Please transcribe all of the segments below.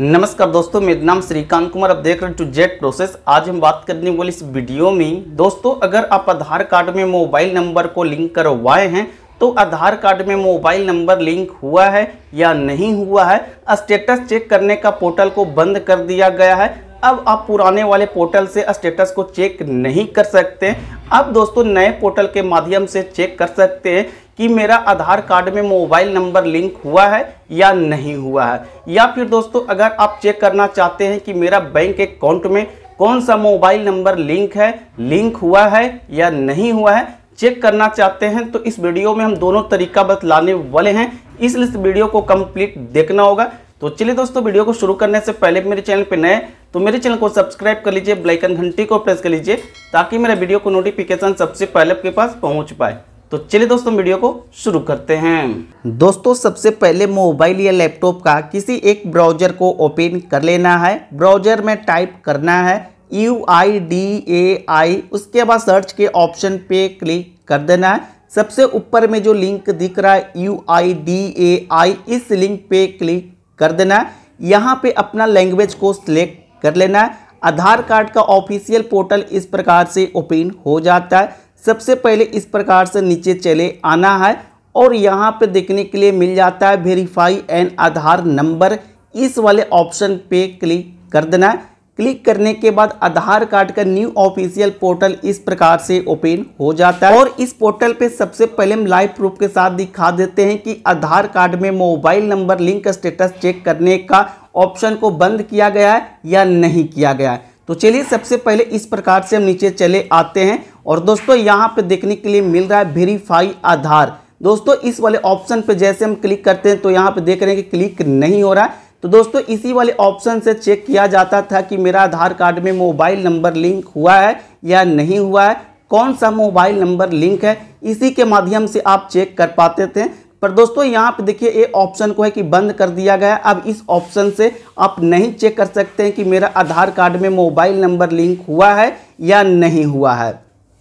नमस्कार दोस्तों मेरा नाम श्रीकांत कुमार आप देख रहे हैं टू जेट प्रोसेस आज हम बात करने वाले इस वीडियो में दोस्तों अगर आप आधार कार्ड में मोबाइल नंबर को लिंक करवाए हैं तो आधार कार्ड में मोबाइल नंबर लिंक हुआ है या नहीं हुआ है स्टेटस चेक करने का पोर्टल को बंद कर दिया गया है अब आप पुराने वाले पोर्टल से स्टेटस को चेक नहीं कर सकते अब दोस्तों नए पोर्टल के माध्यम से चेक कर सकते हैं कि मेरा आधार कार्ड में मोबाइल नंबर लिंक हुआ है या नहीं हुआ है या फिर दोस्तों अगर आप चेक करना चाहते हैं कि मेरा बैंक अकाउंट में कौन सा मोबाइल नंबर लिंक है लिंक हुआ है या नहीं हुआ है चेक करना चाहते हैं तो इस वीडियो में हम दोनों तरीका बतलाने वाले हैं इसलिए इस वीडियो को कंप्लीट देखना होगा तो चलिए दोस्तों वीडियो को शुरू करने से पहले मेरे चैनल पर नए तो मेरे चैनल को सब्सक्राइब कर लीजिए ब्लैकन घंटी को प्रेस कर लीजिए ताकि मेरे वीडियो को नोटिफिकेशन सबसे पहले आपके पास पहुँच पाए तो चलिए दोस्तों वीडियो को शुरू करते हैं दोस्तों सबसे पहले मोबाइल या लैपटॉप का किसी एक ब्राउजर को ओपन कर लेना है ब्राउजर में टाइप करना है यू आई डी ए आई उसके बाद सर्च के ऑप्शन पे क्लिक कर देना है सबसे ऊपर में जो लिंक दिख रहा है यू आई डी ए आई इस लिंक पे क्लिक कर देना है यहाँ पे अपना लैंग्वेज को सिलेक्ट कर लेना है आधार कार्ड का ऑफिशियल पोर्टल इस प्रकार से ओपन हो जाता है सबसे पहले इस प्रकार से नीचे चले आना है और यहाँ पे देखने के लिए मिल जाता है वेरीफाई एंड आधार नंबर इस वाले ऑप्शन पे क्लिक कर देना है क्लिक करने के बाद आधार कार्ड का न्यू ऑफिशियल पोर्टल इस प्रकार से ओपन हो जाता है और इस पोर्टल पे सबसे पहले हम लाइव प्रूफ के साथ दिखा देते हैं कि आधार कार्ड में mobile number link status check करने का ऑप्शन को बंद किया गया है या नहीं किया गया है तो चलिए सबसे पहले इस प्रकार से हम नीचे चले आते हैं और दोस्तों यहाँ पे देखने के लिए मिल रहा है वेरीफाई आधार दोस्तों इस वाले ऑप्शन पे जैसे हम क्लिक करते हैं तो यहाँ पे देख रहे हैं कि क्लिक नहीं हो रहा है तो दोस्तों इसी वाले ऑप्शन से चेक किया जाता था कि मेरा आधार कार्ड में मोबाइल नंबर लिंक हुआ है या नहीं हुआ है कौन सा मोबाइल नंबर लिंक है इसी के माध्यम से आप चेक कर पाते थे पर दोस्तों यहाँ पे देखिए ये ऑप्शन को है कि बंद कर दिया गया अब इस ऑप्शन से आप नहीं चेक कर सकते हैं कि मेरा आधार कार्ड में मोबाइल नंबर लिंक हुआ है या नहीं हुआ है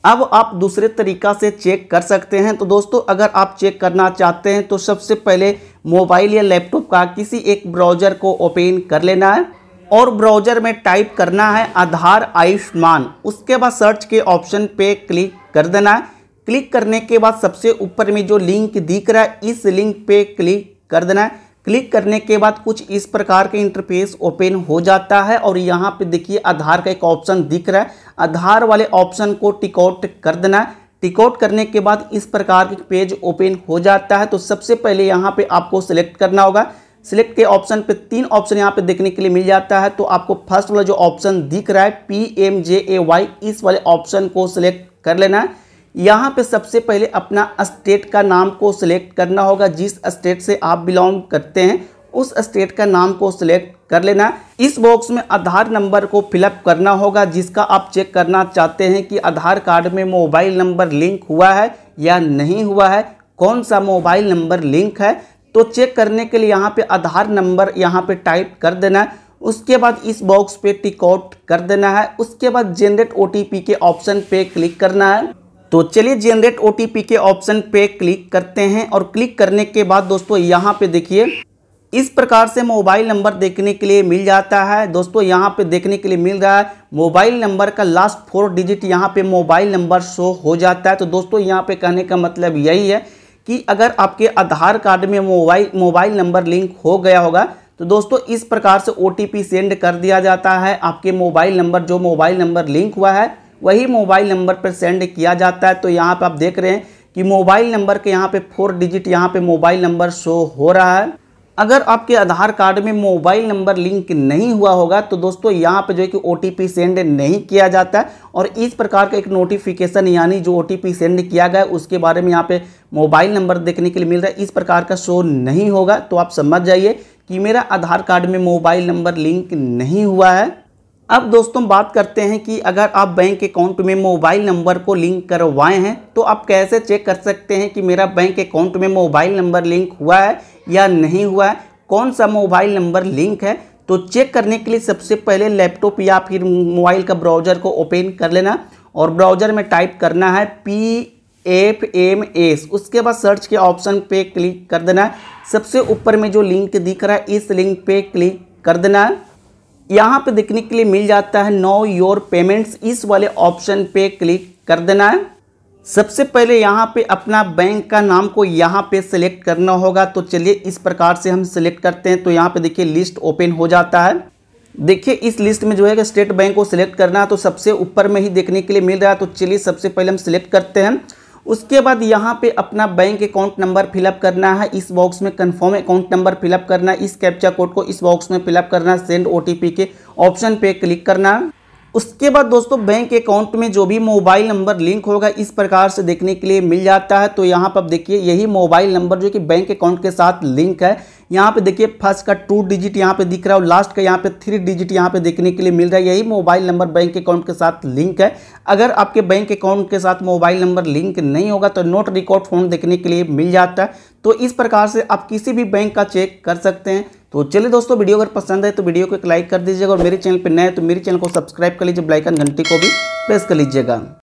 अब आप दूसरे तरीका से चेक कर सकते हैं तो दोस्तों अगर आप चेक करना चाहते हैं तो सबसे पहले मोबाइल या लैपटॉप का किसी एक ब्राउज़र को ओपन कर लेना है और ब्राउज़र में टाइप करना है आधार आयुष्मान उसके बाद सर्च के ऑप्शन पे क्लिक कर देना है क्लिक करने के बाद सबसे ऊपर में जो लिंक दिख रहा है इस लिंक पे क्लिक कर देना है क्लिक करने के बाद कुछ इस प्रकार के इंटरफेस ओपन हो जाता है और यहाँ पे देखिए आधार का एक ऑप्शन दिख रहा है आधार वाले ऑप्शन को टिकआउट कर देना है टिकआउट करने के बाद इस प्रकार के पेज ओपन हो जाता है तो सबसे पहले यहाँ पे आपको सिलेक्ट करना होगा सिलेक्ट के ऑप्शन पे तीन ऑप्शन यहाँ पे देखने के लिए मिल जाता है तो आपको फर्स्ट वाला जो ऑप्शन दिख रहा है P M J A Y इस वाले ऑप्शन को सिलेक्ट कर लेना है यहाँ पे सबसे पहले अपना स्टेट का नाम को सिलेक्ट करना होगा जिस स्टेट से आप बिलोंग करते हैं उस स्टेट का नाम को सिलेक्ट कर लेना इस बॉक्स में आधार नंबर को फिलअप करना होगा जिसका आप चेक करना चाहते हैं कि आधार कार्ड में मोबाइल नंबर लिंक हुआ है या नहीं हुआ है कौन सा मोबाइल नंबर लिंक है तो चेक करने के लिए यहाँ पे आधार नंबर यहाँ पे टाइप कर देना है उसके बाद इस बॉक्स पे टिकआउट कर देना है उसके बाद जेनरेट ओ के ऑप्शन पे क्लिक करना है तो चलिए जेनरेट ओ के ऑप्शन पे क्लिक करते हैं और क्लिक करने के बाद दोस्तों यहाँ पे देखिए इस प्रकार से मोबाइल नंबर देखने के लिए मिल जाता है दोस्तों यहाँ पे देखने के लिए मिल रहा है मोबाइल नंबर का लास्ट फोर डिजिट यहाँ पे मोबाइल नंबर शो हो जाता है तो दोस्तों यहाँ पे कहने का मतलब यही है कि अगर आपके आधार कार्ड में मोबाइल मोबाइल नंबर लिंक हो गया होगा तो दोस्तों इस प्रकार से ओ सेंड कर दिया जाता है आपके मोबाइल नंबर जो मोबाइल नंबर लिंक हुआ है वही मोबाइल नंबर पर सेंड किया जाता है तो यहाँ पर आप देख रहे हैं कि मोबाइल नंबर के यहाँ पे फोर डिजिट यहाँ पे मोबाइल नंबर शो हो रहा है अगर आपके आधार कार्ड में मोबाइल नंबर लिंक नहीं हुआ होगा तो दोस्तों यहाँ पे जो है कि ओ सेंड नहीं किया जाता है और इस प्रकार का एक नोटिफिकेशन यानी जो ओ सेंड किया गया उसके बारे में यहाँ पे मोबाइल नंबर देखने के लिए मिल रहा है इस प्रकार का शो नहीं होगा तो आप समझ जाइए कि मेरा आधार कार्ड में मोबाइल नंबर लिंक नहीं हुआ है अब दोस्तों बात करते हैं कि अगर आप बैंक अकाउंट में मोबाइल नंबर को लिंक करवाए हैं तो आप कैसे चेक कर सकते हैं कि मेरा बैंक अकाउंट में मोबाइल नंबर लिंक हुआ है या नहीं हुआ है कौन सा मोबाइल नंबर लिंक है तो चेक करने के लिए सबसे पहले लैपटॉप या फिर मोबाइल का ब्राउज़र को ओपन कर लेना और ब्राउज़र में टाइप करना है पी एफ एम एस उसके बाद सर्च के ऑप्शन पे क्लिक कर देना है सबसे ऊपर में जो लिंक दिख रहा है इस लिंक पे क्लिक कर देना है यहाँ पे देखने के लिए मिल जाता है नो योर पेमेंट्स इस वाले ऑप्शन पे क्लिक कर देना है सबसे पहले यहाँ पे अपना बैंक का नाम को यहाँ पे सिलेक्ट करना होगा तो चलिए इस प्रकार से हम सिलेक्ट करते हैं तो यहाँ पे देखिए लिस्ट ओपन हो जाता है देखिए इस लिस्ट में जो है स्टेट बैंक को सिलेक्ट करना है तो सबसे ऊपर में ही देखने के लिए मिल रहा है तो चलिए सबसे पहले हम सिलेक्ट करते हैं उसके बाद यहाँ पे अपना बैंक अकाउंट नंबर फिलअप करना है इस बॉक्स में कंफर्म अकाउंट नंबर फिलअप करना है इस कैप्चा कोड को इस बॉक्स में फिलअप करना सेंड ओटीपी के ऑप्शन पे क्लिक करना उसके बाद दोस्तों बैंक अकाउंट में जो भी मोबाइल नंबर लिंक होगा इस प्रकार से देखने के लिए मिल जाता है तो यहाँ पर देखिए यही मोबाइल नंबर जो कि बैंक अकाउंट के साथ लिंक है यहाँ पे देखिए फर्स्ट का टू डिजिट यहाँ पे दिख रहा है और लास्ट का यहाँ पे थ्री डिजिट यहाँ पे देखने के लिए मिल रहा है यही मोबाइल नंबर बैंक अकाउंट के साथ लिंक है अगर आपके बैंक अकाउंट के साथ मोबाइल नंबर लिंक नहीं होगा तो नोट रिकॉर्ड फोन देखने के लिए मिल जाता है तो इस प्रकार से आप किसी भी बैंक का चेक कर सकते हैं तो चलिए दोस्तों वीडियो अगर पसंद है तो वीडियो को एक लाइक कर दीजिएगा और मेरे चैनल पर नए तो मेरे चैनल को सब्सक्राइब कर लीजिए ब्लाइकन घंटी को भी प्रेस कर लीजिएगा